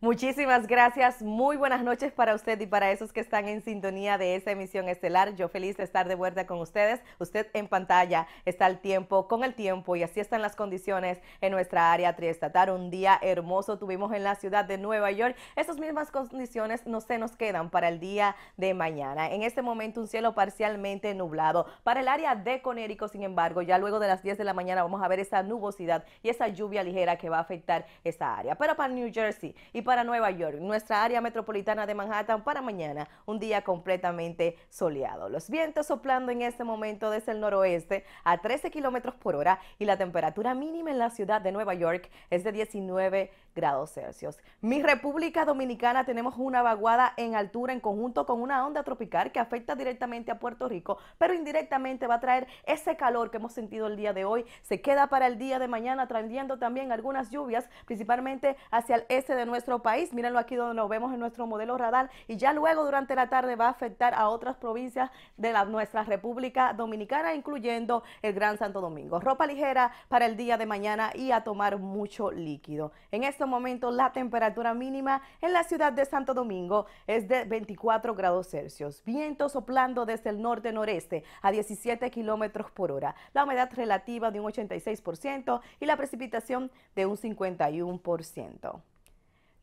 Muchísimas gracias, muy buenas noches para usted y para esos que están en sintonía de esta emisión estelar. Yo feliz de estar de vuelta con ustedes. Usted en pantalla está el tiempo, con el tiempo y así están las condiciones en nuestra área triestatal. Un día hermoso tuvimos en la ciudad de Nueva York. Esas mismas condiciones no se nos quedan para el día de mañana. En este momento un cielo parcialmente nublado para el área de Conérico, sin embargo, ya luego de las 10 de la mañana vamos a ver esa nubosidad y esa lluvia ligera que va a afectar esa área. Pero para New Jersey y para para Nueva York, nuestra área metropolitana de Manhattan para mañana, un día completamente soleado. Los vientos soplando en este momento desde el noroeste a 13 kilómetros por hora y la temperatura mínima en la ciudad de Nueva York es de 19 grados Celsius. Mi República Dominicana tenemos una vaguada en altura en conjunto con una onda tropical que afecta directamente a Puerto Rico, pero indirectamente va a traer ese calor que hemos sentido el día de hoy. Se queda para el día de mañana, trayendo también algunas lluvias, principalmente hacia el este de nuestro país. Mírenlo aquí donde nos vemos en nuestro modelo radar y ya luego durante la tarde va a afectar a otras provincias de nuestra República Dominicana, incluyendo el Gran Santo Domingo. Ropa ligera para el día de mañana y a tomar mucho líquido. En este momento la temperatura mínima en la ciudad de Santo Domingo es de 24 grados Celsius. Viento soplando desde el norte-noreste a 17 kilómetros por hora. La humedad relativa de un 86% y la precipitación de un 51%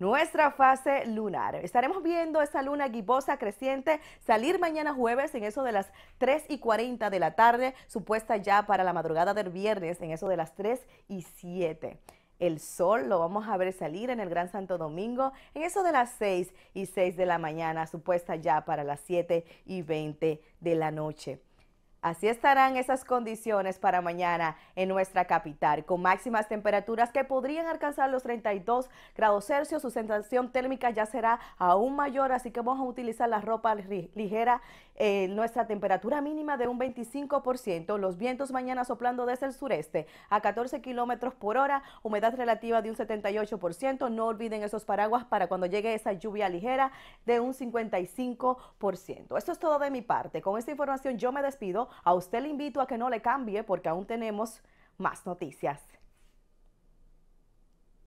nuestra fase lunar. Estaremos viendo esa luna guibosa creciente salir mañana jueves en eso de las 3 y 40 de la tarde, supuesta ya para la madrugada del viernes en eso de las 3 y 7. El sol lo vamos a ver salir en el Gran Santo Domingo en eso de las 6 y 6 de la mañana, supuesta ya para las 7 y 20 de la noche. Así estarán esas condiciones para mañana en nuestra capital, con máximas temperaturas que podrían alcanzar los 32 grados Celsius. Su sensación térmica ya será aún mayor, así que vamos a utilizar la ropa ligera. Eh, nuestra temperatura mínima de un 25%. Los vientos mañana soplando desde el sureste a 14 kilómetros por hora. Humedad relativa de un 78%. No olviden esos paraguas para cuando llegue esa lluvia ligera de un 55%. Esto es todo de mi parte. Con esta información yo me despido a usted le invito a que no le cambie porque aún tenemos más noticias.